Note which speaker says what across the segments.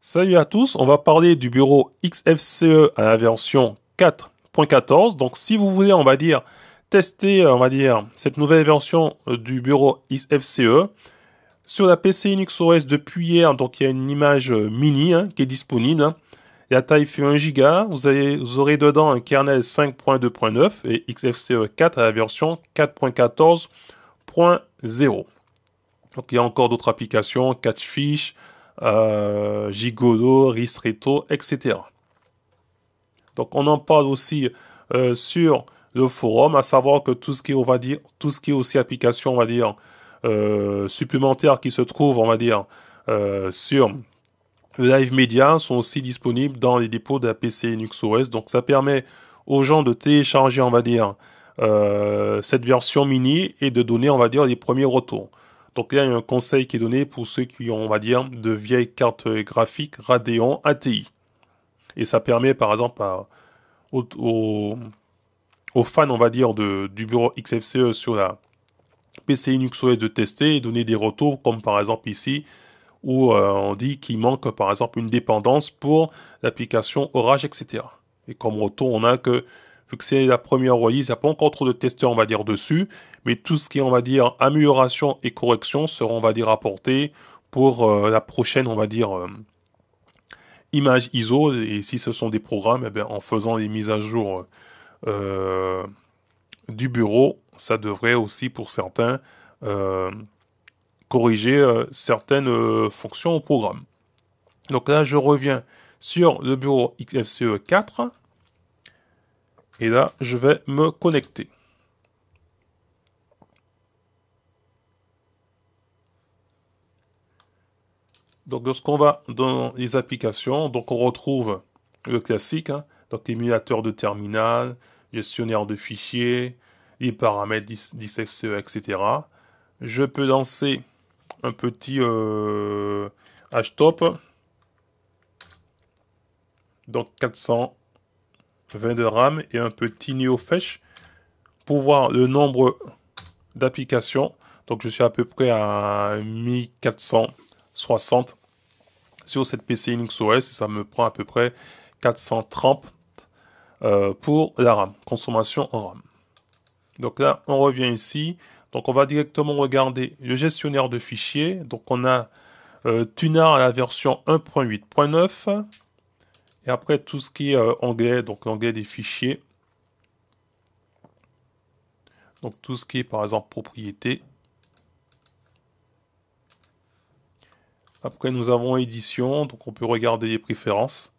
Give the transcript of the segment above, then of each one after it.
Speaker 1: Salut à tous, on va parler du bureau XFCE à la version 4.14. Donc si vous voulez, on va dire, tester, euh, on va dire, cette nouvelle version euh, du bureau XFCE sur la PC Linux OS depuis hier. Donc il y a une image euh, mini hein, qui est disponible. Hein. La taille fait 1 go Vous, vous aurez dedans un kernel 5.2.9 et XFCE 4 à la version 4.14.0. Donc il y a encore d'autres applications, Catchfish, euh, Gigolo, Ristretto, etc. Donc on en parle aussi euh, sur le forum, à savoir que tout ce qui est, va dire, tout ce qui aussi application, on va dire, euh, supplémentaire qui se trouve, on va dire, sur Live Media sont aussi disponibles dans les dépôts de la PC Linux OS. Donc ça permet aux gens de télécharger, on va dire, cette version mini et de donner, on va dire, les premiers retours. Donc là, il y a un conseil qui est donné pour ceux qui ont, on va dire, de vieilles cartes graphiques Radeon ATI. Et ça permet, par exemple, aux, fans, on va dire, de, du bureau XFCE sur la PC Linux OS de tester et donner des retours, comme par exemple ici, où euh, on dit qu'il manque, par exemple, une dépendance pour l'application Orage, etc. Et comme retour, on a que vu que c'est la première release, il n'y a pas encore trop de testeurs, on va dire, dessus, mais tout ce qui est, on va dire, amélioration et correction seront, on va dire, apportés pour euh, la prochaine, on va dire, euh, image ISO, et si ce sont des programmes, eh bien, en faisant les mises à jour euh, du bureau, ça devrait aussi, pour certains, corriger certaines fonctions au programme. Donc là, je reviens sur le bureau XFCE 4, et là, je vais me connecter. Donc lorsqu'on va dans les applications, donc on retrouve le classique, hein. donc émulateur de terminal, gestionnaire de fichiers, les paramètres 10FCE, etc. Je peux lancer un petit euh, htop, donc 400 22 de RAM et un petit NeoFetch pour voir le nombre d'applications. Donc je suis à peu près à 1460 sur cette PC Linux OS et ça me prend à peu près 430 euh, pour la RAM, consommation en RAM. Donc là, on revient ici. Donc on va directement regarder le gestionnaire de fichiers. Donc on a euh, à la version 1.8.9. Et après, tout ce qui est euh, anglais, donc l'anglais des fichiers. Donc tout ce qui est par exemple propriété. Après, nous avons édition, donc on peut regarder les préférences.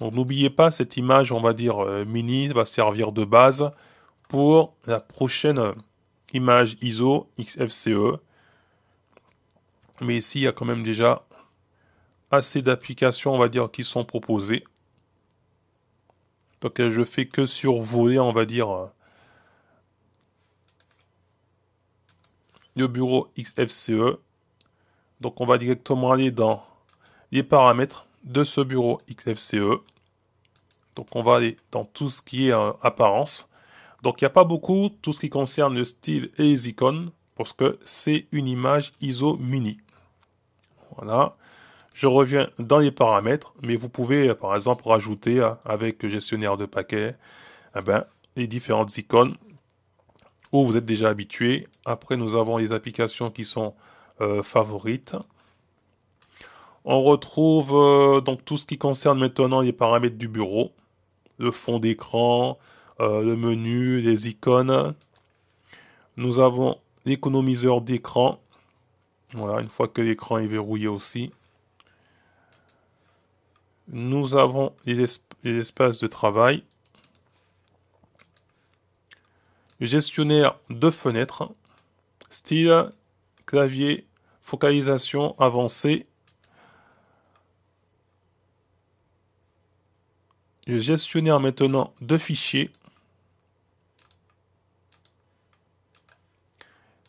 Speaker 1: Donc n'oubliez pas, cette image, on va dire euh, mini, va servir de base pour la prochaine euh, image ISO XFCE. Mais ici, il y a quand même déjà assez d'applications, on va dire, qui sont proposées. Donc euh, je fais que survoler, on va dire, euh, le bureau XFCE. Donc on va directement aller dans les paramètres de ce bureau XFCE. Donc on va aller dans tout ce qui est euh, apparence. Donc il n'y a pas beaucoup, tout ce qui concerne le style et les icônes, parce que c'est une image ISO mini. Voilà. Je reviens dans les paramètres, mais vous pouvez euh, par exemple rajouter euh, avec le gestionnaire de paquets eh ben, les différentes icônes où vous êtes déjà habitué. Après, nous avons les applications qui sont euh, favorites. On retrouve donc tout ce qui concerne maintenant les paramètres du bureau, le fond d'écran, le menu, les icônes. Nous avons l'économiseur d'écran. Voilà, une fois que l'écran est verrouillé aussi. Nous avons les, espaces de travail. Gestionnaire de fenêtres. Style, clavier, focalisation avancée. Le gestionnaire maintenant de fichiers.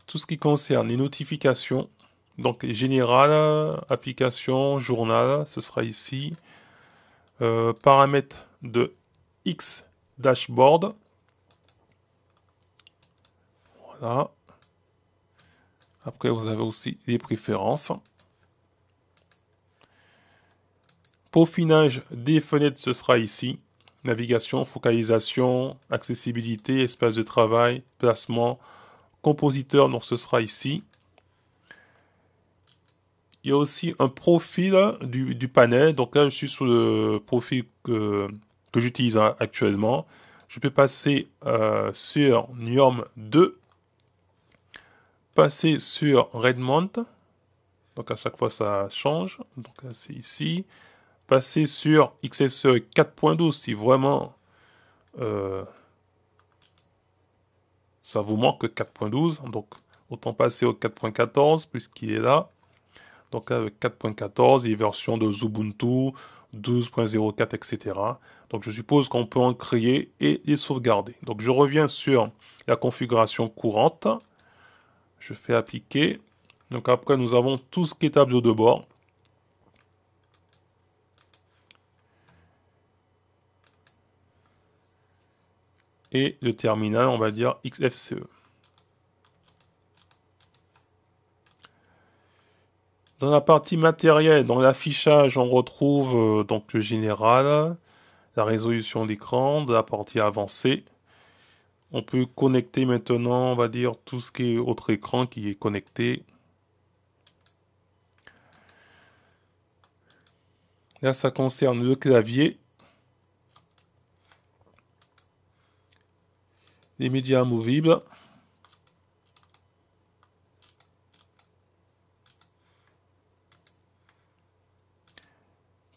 Speaker 1: Tout ce qui concerne les notifications, donc général, application, journal, ce sera ici. Euh, paramètres de X dashboard. Voilà. Après, vous avez aussi les préférences. Peaufinage des fenêtres, ce sera ici. Navigation, focalisation, accessibilité, espace de travail, placement, compositeur, donc ce sera ici. Il y a aussi un profil hein, du, panel. Donc là, je suis sur le profil que, j'utilise hein, actuellement. Je peux passer euh, sur Niom 2, passer sur Redmond. Donc à chaque fois, ça change. Donc là, c'est ici. Passer sur XSE 4.12 si vraiment euh, ça vous manque 4.12. Donc autant passer au 4.14 puisqu'il est là donc euh, avec 4.14 et version de Ubuntu 12.04, etc. Donc je suppose qu'on peut en créer et les sauvegarder. Donc je reviens sur la configuration courante. Je fais appliquer. Donc après nous avons tout ce qui est tableau de bord. Et le terminal, on va dire XFCE. Dans la partie matérielle, dans l'affichage, on retrouve euh, donc le général, la résolution d'écran, la partie avancée. On peut connecter maintenant, on va dire, tout ce qui est autre écran qui est connecté. Là, ça concerne le clavier. Les médias movibles.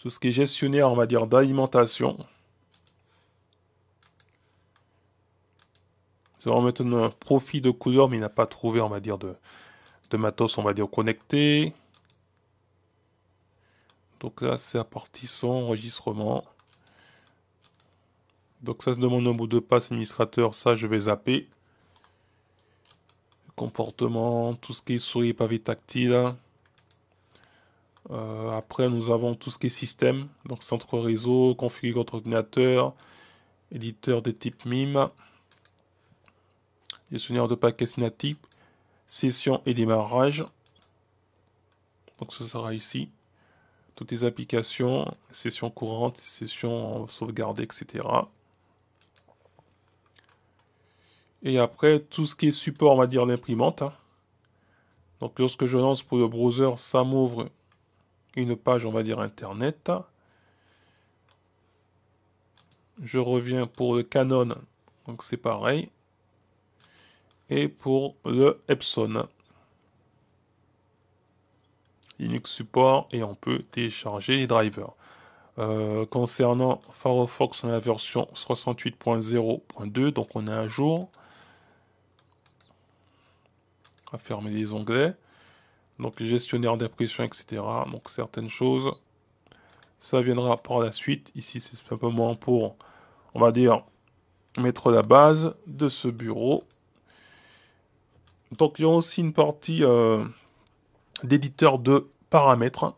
Speaker 1: tout ce qui est gestionnaire, on va dire, d'alimentation. Nous allons mettre un profil de couleur, mais il n'a pas trouvé, on va dire, de, matos, on va dire, connecté. Donc là, c'est à partir son, enregistrement. Donc ça se demande un bout de passe administrateur, ça je vais zapper. comportement, tout ce qui est souris, pavé tactile. Hein. Euh, après, nous avons tout ce qui est système, donc centre réseau, configurer votre ordinateur, éditeur de type MIME, gestionnaire de paquets natifs, session et démarrage. Donc ce sera ici. Toutes les applications, session courante, session sauvegardée, etc. Et après, tout ce qui est support, on va dire, l'imprimante. Hein. Donc lorsque je lance pour le browser, ça m'ouvre une page, on va dire, Internet. Je reviens pour le Canon, donc c'est pareil. Et pour le Epson. Linux support et on peut télécharger les drivers. Euh, concernant Firefox, on a la version 68.0.2, donc on est à jour. On va fermer les onglets donc les gestionnaires d'impression, etc. Donc certaines choses, ça viendra par la suite. Ici, c'est simplement pour, on va dire, mettre la base de ce bureau. Donc il y a aussi une partie euh, d'éditeur de paramètres.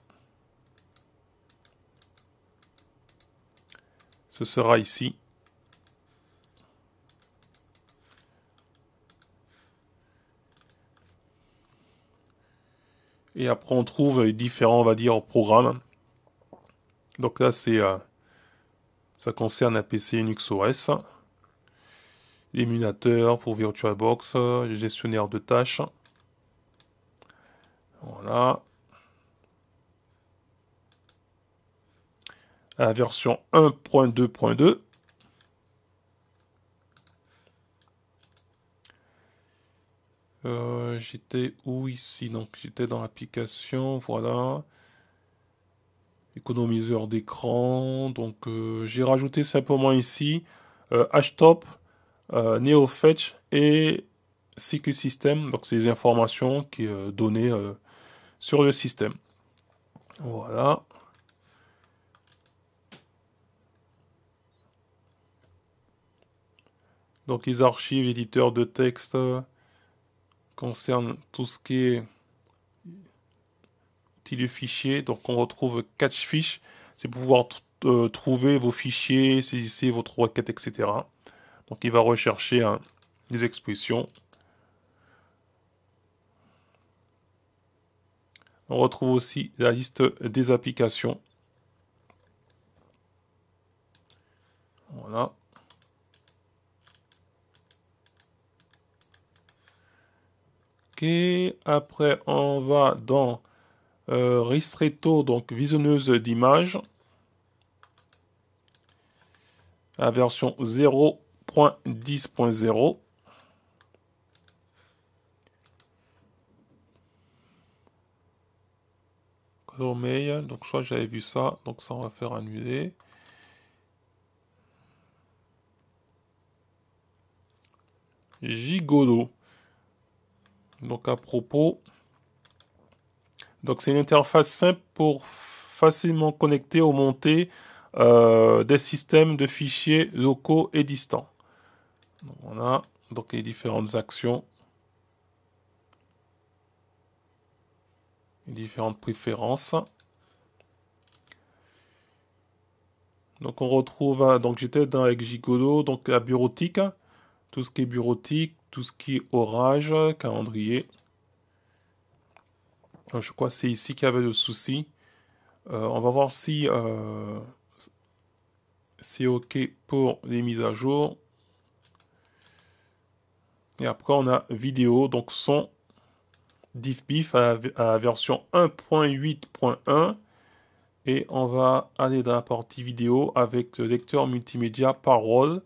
Speaker 1: Ce sera ici. Et après, on trouve les différents, on va dire, programmes. Donc là, c'est euh, ça concerne un PC Linux OS, l'émulateur pour VirtualBox, le gestionnaire de tâches. Voilà. la version 1.2.2. Euh, j'étais où ici Donc j'étais dans l'application, voilà. Économiseur d'écran. Donc euh, j'ai rajouté simplement ici HTOP, euh, NeoFetch et CQ System. Donc c'est les informations qui sont données sur le système. Voilà. Donc les archives, éditeurs de texte concerne tout ce qui est outil de fichier. Donc on retrouve catch fish, c'est pour pouvoir euh, trouver vos fichiers, saisissez votre requête, etc. Donc il va rechercher hein, des expressions. On retrouve aussi la liste des applications. Voilà. OK. Après, on va dans euh, Ristretto, donc visionneuse d'image La version 0.10.0. donc soit j'avais vu ça, donc ça on va faire annuler. Gigolo donc à propos. Donc c'est une interface simple pour facilement connecter ou monter euh, des systèmes de fichiers locaux et distants. Donc on a donc les différentes actions, les différentes préférences. Donc on retrouve, donc j'étais avec Gigolo, donc la bureautique, tout ce qui est bureautique, tout ce qui est orage, calendrier. Euh, je crois que c'est ici qu'il y avait le souci. Euh, on va voir si euh, c'est OK pour les mises à jour. Et après, on a vidéo, donc son diff à, à la version 1.8.1. Et on va aller dans la partie vidéo avec le lecteur multimédia parole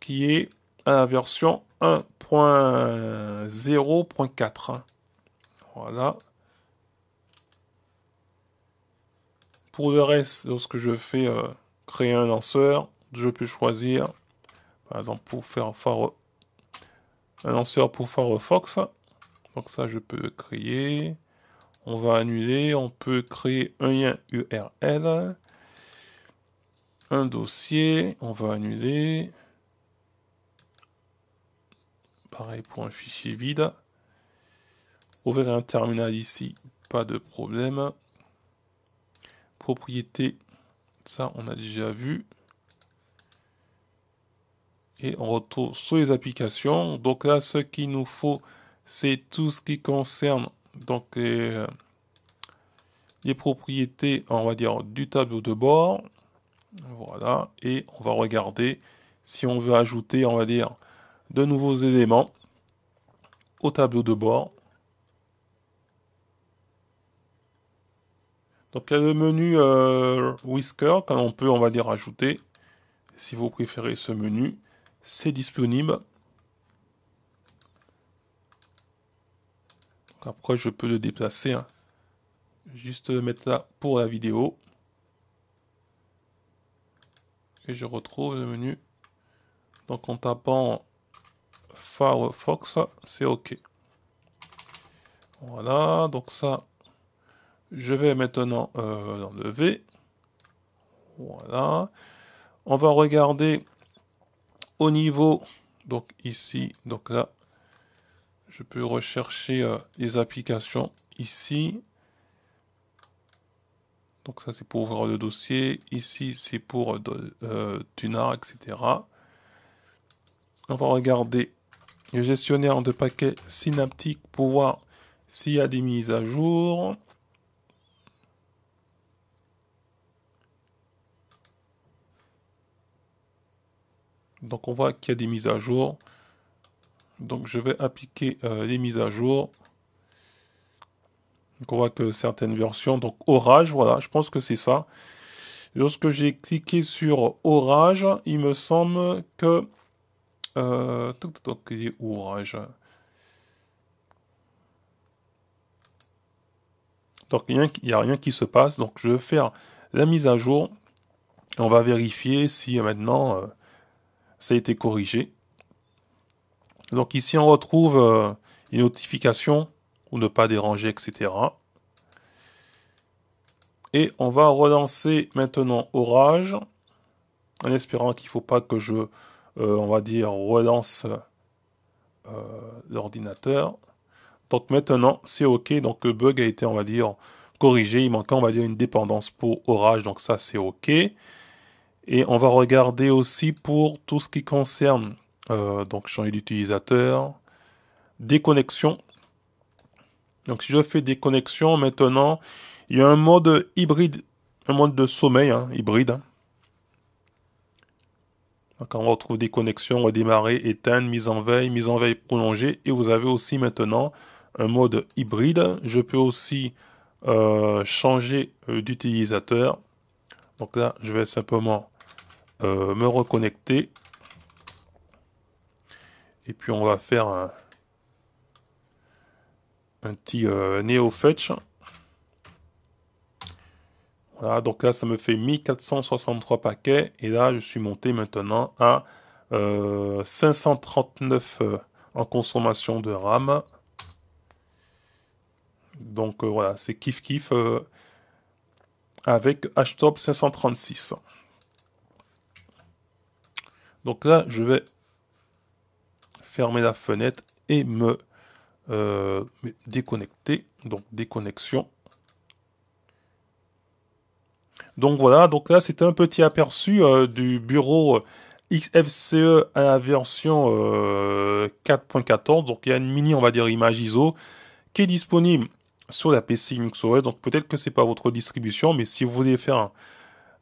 Speaker 1: qui est à la version 1.0.4. Voilà. Pour le reste, lorsque je fais euh, créer un lanceur, je peux choisir, par exemple, pour faire un lanceur pour Firefox. Donc ça, je peux le créer. On va annuler. On peut créer un lien URL. Un dossier. On va annuler pareil pour un fichier vide. Ouvrir un terminal ici, pas de problème. Propriété, ça on a déjà vu. Et on retourne sur les applications. Donc là, ce qu'il nous faut, c'est tout ce qui concerne donc les euh, propriétés, on va dire, du tableau de bord. Voilà, et on va regarder si on veut ajouter, on va dire, de nouveaux éléments au tableau de bord. Donc il y a le menu euh, Whisker quand on peut, on va dire, ajouter. Si vous préférez ce menu, c'est disponible. après, je peux le déplacer. Hein. Juste le mettre là pour la vidéo. Et je retrouve le menu. Donc en tapant Firefox, c'est OK. Voilà, donc ça, je vais maintenant euh, l'enlever. Voilà. On va regarder au niveau, donc ici, donc là, je peux rechercher euh, les applications ici. Donc ça, c'est pour ouvrir le dossier. Ici, c'est pour euh, etc. On va regarder le gestionnaire de paquets synaptiques pour voir s'il y a des mises à jour. Donc on voit qu'il y a des mises à jour. Donc je vais appliquer euh, les mises à jour. Donc on voit que certaines versions, donc Orage, voilà, je pense que c'est ça. Lorsque j'ai cliqué sur Orage, il me semble que euh, Donc il n'y a, rien qui se passe. Donc je vais faire la mise à jour. on va vérifier si euh, maintenant euh, ça a été corrigé. Donc ici on retrouve une les notifications ou ne pas déranger, etc. Et on va relancer maintenant Orage en espérant qu'il ne faut pas que je euh, on va dire, relance euh, l'ordinateur. Donc maintenant, c'est OK. Donc le bug a été, on va dire, corrigé. Il manquait, on va dire, une dépendance pour Orage. Donc ça, c'est OK. Et on va regarder aussi pour tout ce qui concerne euh, donc changer d'utilisateur, déconnexion. Donc si je fais déconnexion, maintenant, il y a un mode hybride, un mode de sommeil hein, hybride. Hein. Quand on retrouve des connexions on démarrer, éteindre, mise en veille, mise en veille prolongée. Et vous avez aussi maintenant un mode hybride. Je peux aussi euh, changer euh, d'utilisateur. Donc là, je vais simplement euh, me reconnecter. Et puis on va faire un, petit NeoFetch. fetch donc là, ça me fait 1463 paquets. Et là, je suis monté maintenant à 539 euh, euh, en consommation de RAM. Donc euh, voilà, c'est kiff kiff avec HTOP 536. Donc là, je vais fermer la fenêtre et me déconnecter. Donc déconnexion. Donc voilà, donc là c'est un petit aperçu euh, du bureau euh, XFCE à la version 4.14. Euh, donc il y a une mini, on va dire, image ISO qui est disponible sur la PC Linux OS. Donc peut-être que ce n'est pas votre distribution, mais si vous voulez faire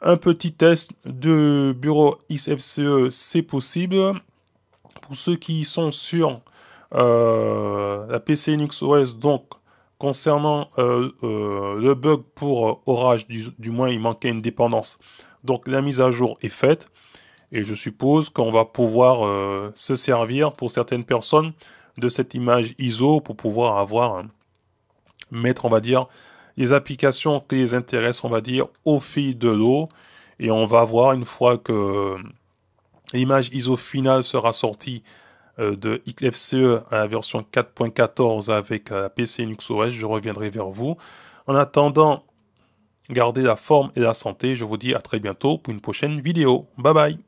Speaker 1: un, petit test de bureau XFCE, c'est possible. Pour ceux qui sont sur la PC Linux OS, donc Concernant euh, euh, le bug pour euh, Orage, du, moins il manquait une dépendance. Donc la mise à jour est faite et je suppose qu'on va pouvoir se servir pour certaines personnes de cette image ISO pour pouvoir avoir mettre on va dire les applications qui les intéressent on va dire au fil de l'eau et on va voir une fois que l'image ISO finale sera sortie euh, de XFCE à la version 4.14 avec euh, la PC Linux OS. Je reviendrai vers vous. En attendant, gardez la forme et la santé. Je vous dis à très bientôt pour une prochaine vidéo. Bye bye